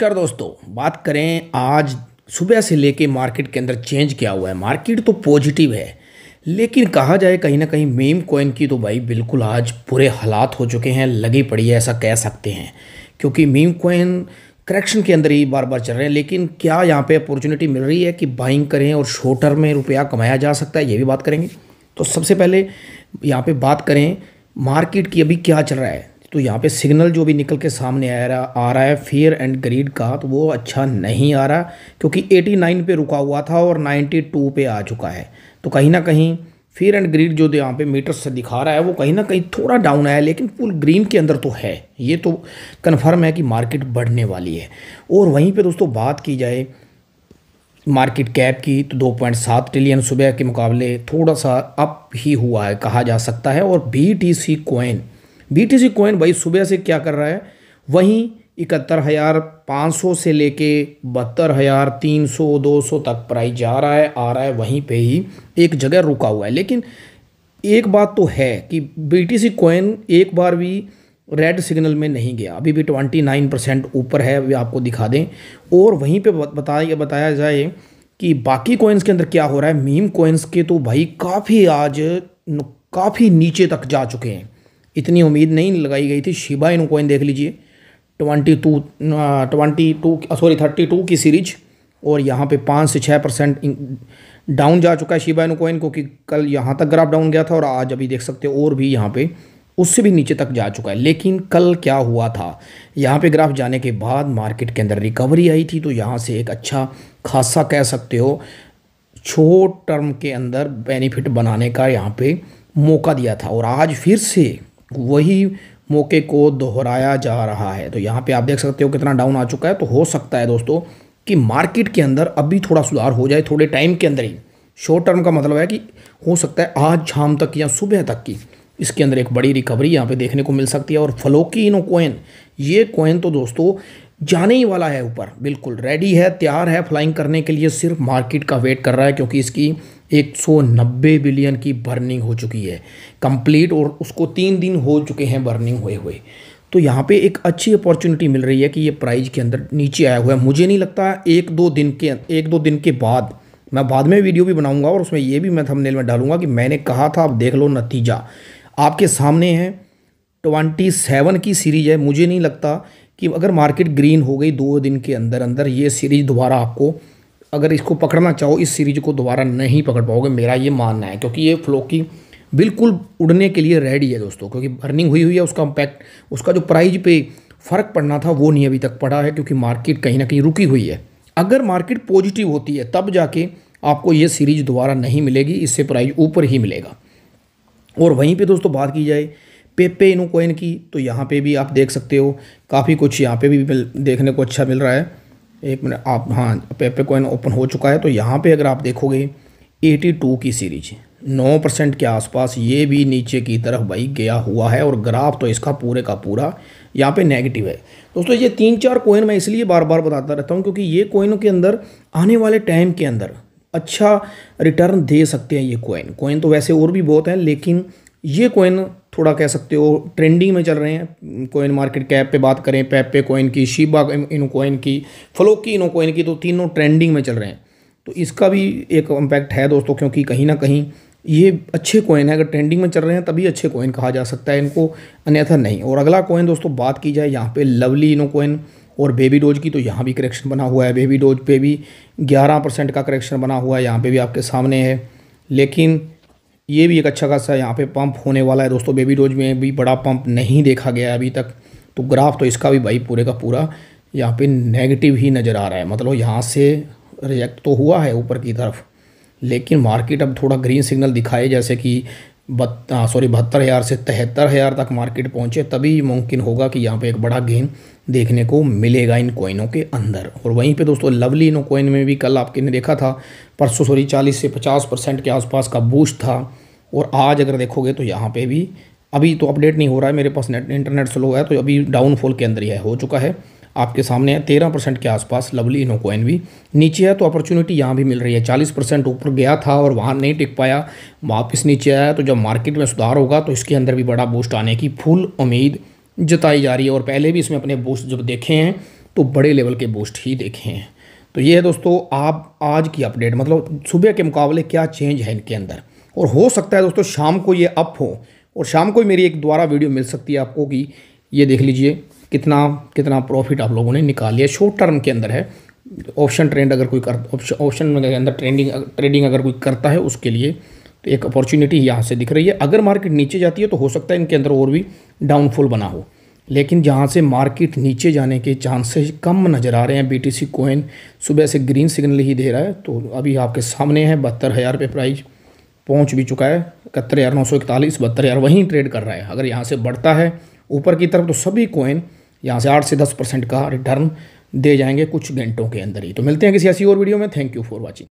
कर दोस्तों बात करें आज सुबह से लेके मार्केट के अंदर चेंज क्या हुआ है मार्केट तो पॉजिटिव है लेकिन कहा जाए कहीं ना कहीं मेम कॉइन की तो भाई बिल्कुल आज बुरे हालात हो चुके हैं लगी पड़ी है ऐसा कह सकते हैं क्योंकि मेम कॉइन करेक्शन के अंदर ही बार बार चल रहे हैं लेकिन क्या यहाँ पे अपॉर्चुनिटी मिल रही है कि बाइंग करें और शोटर में रुपया कमाया जा सकता है ये भी बात करेंगे तो सबसे पहले यहाँ पर बात करें मार्केट की अभी क्या चल रहा है तो यहाँ पे सिग्नल जो भी निकल के सामने आ रहा आ रहा है फियर एंड ग्रीड का तो वो अच्छा नहीं आ रहा क्योंकि 89 पे रुका हुआ था और 92 पे आ चुका है तो कहीं ना कहीं फियर एंड ग्रीड जो यहाँ पे मीटर से दिखा रहा है वो कहीं ना कहीं थोड़ा डाउन आया लेकिन पुल ग्रीन के अंदर तो है ये तो कन्फर्म है कि मार्केट बढ़ने वाली है और वहीं पर दोस्तों बात की जाए मार्केट कैप की तो 2.7 ट्रिलियन सुबह के मुकाबले थोड़ा सा अप ही हुआ है कहा जा सकता है और B T C coin C coin भाई सुबह से क्या कर रहा है वहीं इकहत्तर हज़ार पाँच सौ से लेके बहत्तर हज़ार तीन सौ दो सौ तक प्राइस जा रहा है आ रहा है वहीं पे ही एक जगह रुका हुआ है लेकिन एक बात तो है कि बी टी सी कोइन एक बार भी रेड सिग्नल में नहीं गया अभी भी ट्वेंटी नाइन परसेंट ऊपर है अभी आपको दिखा दें और वहीं पे बताया बताया जाए कि बाकी कोइंस के अंदर क्या हो रहा है मीम कोइंस के तो भाई काफ़ी आज काफ़ी नीचे तक जा चुके हैं इतनी उम्मीद नहीं लगाई गई थी शिबा इन कोइन देख लीजिए twenty two twenty two sorry thirty two की सीरीज और यहाँ पे पाँच से छः परसेंट डाउन जा चुका है शिबा इन कोइन क्योंकि कल यहाँ तक ग्राफ डाउन गया था और आज अभी देख सकते हो और भी यहाँ पे उससे भी नीचे तक जा चुका है लेकिन कल क्या हुआ था यहाँ पे ग्राफ जाने के बाद मार्केट के अंदर रिकवरी आई थी तो यहाँ से एक अच्छा खासा कह सकते हो छोट टर्म के अंदर बेनिफिट बनाने का यहाँ पे मौका दिया था और आज फिर से वही मौके को दोहराया जा रहा है तो यहाँ पे आप देख सकते हो कितना डाउन आ चुका है तो हो सकता है दोस्तों कि मार्केट के अंदर अभी थोड़ा सुधार हो जाए थोड़े टाइम के अंदर ही शॉर्ट टर्म का मतलब है कि हो सकता है आज शाम तक या सुबह तक की इसके अंदर एक बड़ी रिकवरी यहाँ पे देखने को मिल सकती है और फलोकी इनो कोइन ये कोइन तो दोस्तों जाने ही वाला है ऊपर बिल्कुल रेडी है तैयार है फ्लाइंग करने के लिए सिर्फ मार्केट का वेट कर रहा है क्योंकि इसकी 190 बिलियन की बर्निंग हो चुकी है कंप्लीट और उसको तीन दिन हो चुके हैं बर्निंग हुए हुए तो यहाँ पे एक अच्छी अपॉर्चुनिटी मिल रही है कि ये प्राइज के अंदर नीचे आया हुआ है मुझे नहीं लगता एक दो दिन के एक दो दिन के बाद मैं बाद में वीडियो भी बनाऊंगा और उसमें ये भी मैं थंबनेल में डालूंगा कि मैंने कहा था आप देख लो नतीजा आपके सामने है ट्वेंटी सेवन की सीरीज है मुझे नहीं लगता कि अगर मार्केट ग्रीन हो गई दो दिन के अंदर अंदर ये सीरीज दोबारा आपको अगर इसको पकड़ना चाहो इस सीरीज को दोबारा नहीं पकड़ पाओगे मेरा ये मानना है क्योंकि ये फ्लोकी बिल्कुल उड़ने के लिए रेडी है दोस्तों क्योंकि अर्निंग हुई हुई है उसका इम्पैक्ट उसका जो प्राइज पे फ़र्क पड़ना था वो नहीं अभी तक पड़ा है क्योंकि मार्केट कहीं ना कहीं रुकी हुई है अगर मार्केट पॉजिटिव होती है तब जाके आपको ये सीरीज दोबारा नहीं मिलेगी इससे प्राइज ऊपर ही मिलेगा और वहीं पे दोस्तों बात की जाए पेपे इनो कोइन की तो यहाँ पे भी आप देख सकते हो काफ़ी कुछ यहाँ पे भी देखने को अच्छा मिल रहा है एक मिनट आप हाँ पेपर कोइन ओपन हो चुका है तो यहाँ पे अगर आप देखोगे 82 की सीरीज नौ परसेंट के आसपास ये भी नीचे की तरफ भाई गया हुआ है और ग्राफ तो इसका पूरे का पूरा यहाँ पे नेगेटिव है दोस्तों ये तीन चार कोइन मैं इसलिए बार बार बताता रहता हूँ क्योंकि ये कोइनों के अंदर आने वाले टाइम के अंदर अच्छा रिटर्न दे सकते हैं ये कोइन कोइन तो वैसे और भी बहुत हैं लेकिन ये कोइन थोड़ा कह सकते हो ट्रेंडिंग में चल रहे हैं कोइन मार्केट कैप पे बात करें पेपे कोइन की शिबा इनो कोइन की फलोकी इनो कोइन की तो तीनों ट्रेंडिंग में चल रहे हैं तो इसका भी एक इम्पैक्ट है दोस्तों क्योंकि कहीं ना कहीं ये अच्छे कोइन है अगर ट्रेंडिंग में चल रहे हैं तभी अच्छे कोइन कहा जा सकता है इनको अन्यथा नहीं और अगला कोइन दोस्तों बात की जाए यहाँ पे लवली इनो कोइन और बेबी डोज की तो यहाँ भी करेक्शन बना हुआ है बेबी डोज पे भी ग्यारह परसेंट का करेक्शन बना हुआ है यहाँ पे भी आपके सामने है लेकिन ये भी एक अच्छा खासा यहाँ पे पंप होने वाला है दोस्तों बेबी रोज में भी बड़ा पंप नहीं देखा गया अभी तक तो ग्राफ तो इसका भी भाई पूरे का पूरा यहाँ पे नेगेटिव ही नज़र आ रहा है मतलब यहाँ से रिजेक्ट तो हुआ है ऊपर की तरफ लेकिन मार्केट अब थोड़ा ग्रीन सिग्नल दिखाए जैसे कि सॉरी हाँ, बहत्तर हज़ार से तिहत्तर हज़ार तक मार्केट पहुँचे तभी मुमकिन होगा कि यहाँ पर एक बड़ा गेंद देखने को मिलेगा इन कोइनों के अंदर और वहीं पे दोस्तों लवली इनो कोइन में भी कल आपके ने देखा था परसों सॉरी चालीस से पचास परसेंट के आसपास का बूस्ट था और आज अगर देखोगे तो यहाँ पे भी अभी तो अपडेट नहीं हो रहा है मेरे पास नेट इंटरनेट स्लो है तो अभी डाउनफॉल के अंदर यह हो चुका है आपके सामने है तेरह परसेंट के आसपास लवली इनो कोइन भी नीचे है तो अपॉर्चुनिटी यहाँ भी मिल रही है चालीस परसेंट ऊपर गया था और वहाँ नहीं टिक पाया वापस नीचे आया तो जब मार्केट में सुधार होगा तो इसके अंदर भी बड़ा बूस्ट आने की फुल उम्मीद जताई जा रही है और पहले भी इसमें अपने बूस्ट जब देखे हैं तो बड़े लेवल के बूस्ट ही देखे हैं तो ये है दोस्तों आप आज की अपडेट मतलब सुबह के मुकाबले क्या चेंज है इनके अंदर और हो सकता है दोस्तों शाम को ये अप हो और शाम को मेरी एक दोबारा वीडियो मिल सकती है आपको कि ये देख लीजिए कितना कितना प्रॉफिट आप लोगों ने निकाल लिया शॉर्ट टर्म के अंदर है ऑप्शन ट्रेंड अगर कोई कर ऑप्शन के अंदर ट्रेंडिंग ट्रेडिंग अगर कोई करता है उसके लिए तो एक अपॉर्चुनिटी यहाँ से दिख रही है अगर मार्केट नीचे जाती है तो हो सकता है इनके अंदर और भी डाउनफॉल बना हो लेकिन जहाँ से मार्केट नीचे जाने के चांसेस कम नज़र आ रहे हैं बीटीसी कोइन सुबह से ग्रीन सिग्नल ही दे रहा है तो अभी आपके सामने है बहत्तर हज़ार रुपये प्राइस पहुँच भी चुका है इकहत्तर हज़ार नौ सौ इकतालीस बहत्तर हज़ार वहीं ट्रेड कर रहा है अगर यहाँ से बढ़ता है ऊपर की तरफ तो सभी कोइन यहाँ से आठ से दस परसेंट का रिटर्न दे जाएंगे कुछ घंटों के अंदर ही तो मिलते हैं किसी ऐसी और वीडियो में थैंक यू फॉर वॉचिंग